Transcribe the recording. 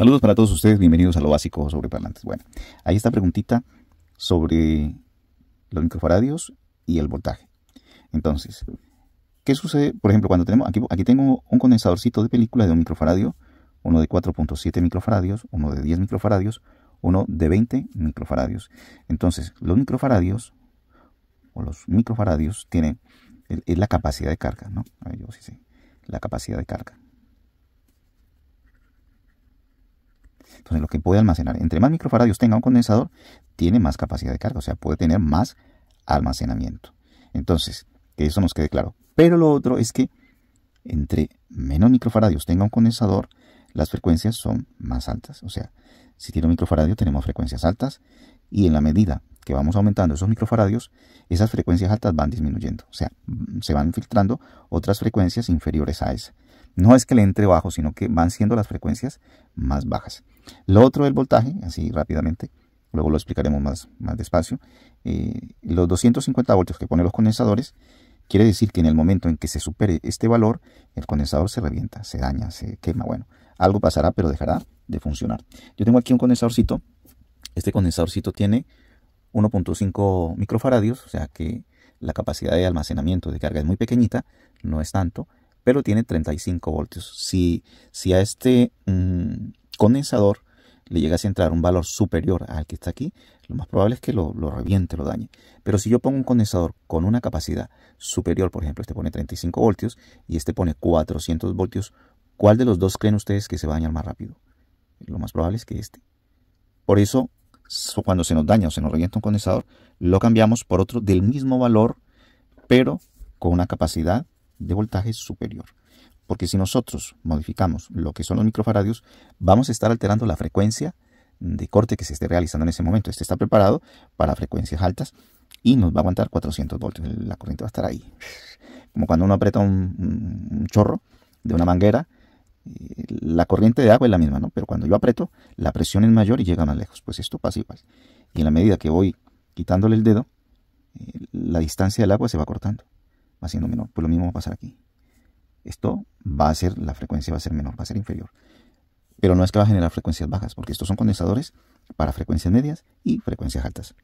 Saludos para todos ustedes, bienvenidos a lo básico sobre parlantes. Bueno, ahí está preguntita sobre los microfaradios y el voltaje. Entonces, ¿qué sucede? Por ejemplo, cuando tenemos aquí, aquí tengo un condensadorcito de película de un microfaradio, uno de 4.7 microfaradios, uno de 10 microfaradios, uno de 20 microfaradios. Entonces, los microfaradios o los microfaradios tienen la capacidad de carga, ¿no? Yo sí sé, la capacidad de carga. Entonces, lo que puede almacenar, entre más microfaradios tenga un condensador, tiene más capacidad de carga, o sea, puede tener más almacenamiento. Entonces, que eso nos quede claro. Pero lo otro es que entre menos microfaradios tenga un condensador, las frecuencias son más altas. O sea, si tiene un microfaradio tenemos frecuencias altas y en la medida que vamos aumentando esos microfaradios, esas frecuencias altas van disminuyendo. O sea, mm, se van filtrando otras frecuencias inferiores a esa. No es que le entre bajo, sino que van siendo las frecuencias más bajas. Lo otro del voltaje, así rápidamente, luego lo explicaremos más, más despacio, eh, los 250 voltios que ponen los condensadores, quiere decir que en el momento en que se supere este valor, el condensador se revienta, se daña, se quema, bueno, algo pasará, pero dejará de funcionar. Yo tengo aquí un condensadorcito, este condensadorcito tiene 1.5 microfaradios, o sea que la capacidad de almacenamiento de carga es muy pequeñita, no es tanto, pero tiene 35 voltios. Si, si a este mm, condensador le llegase a entrar un valor superior al que está aquí, lo más probable es que lo, lo, reviente, lo dañe. Pero si yo pongo un condensador con una capacidad superior, por ejemplo, este pone 35 voltios y este pone 400 voltios, ¿cuál de los dos creen ustedes que se va a dañar más rápido? Lo más probable es que este. Por eso, cuando se nos daña o se nos revienta un condensador, lo cambiamos por otro del mismo valor, pero con una capacidad de voltaje superior. Porque si nosotros modificamos lo que son los microfaradios, vamos a estar alterando la frecuencia de corte que se esté realizando en ese momento. Este está preparado para frecuencias altas y nos va a aguantar 400 voltios. La corriente va a estar ahí. Como cuando uno aprieta un, chorro de una manguera, eh, la corriente de agua es la misma, ¿no? Pero cuando yo aprieto, la presión es mayor y llega más lejos. Pues esto pasa igual. Y en la medida que voy quitándole el dedo, eh, la distancia del agua se va cortando va siendo menor. Pues lo mismo va a pasar aquí. Esto va a ser, la frecuencia va a ser menor, va a ser inferior. Pero no es que va a generar frecuencias bajas, porque estos son condensadores para frecuencias medias y frecuencias altas.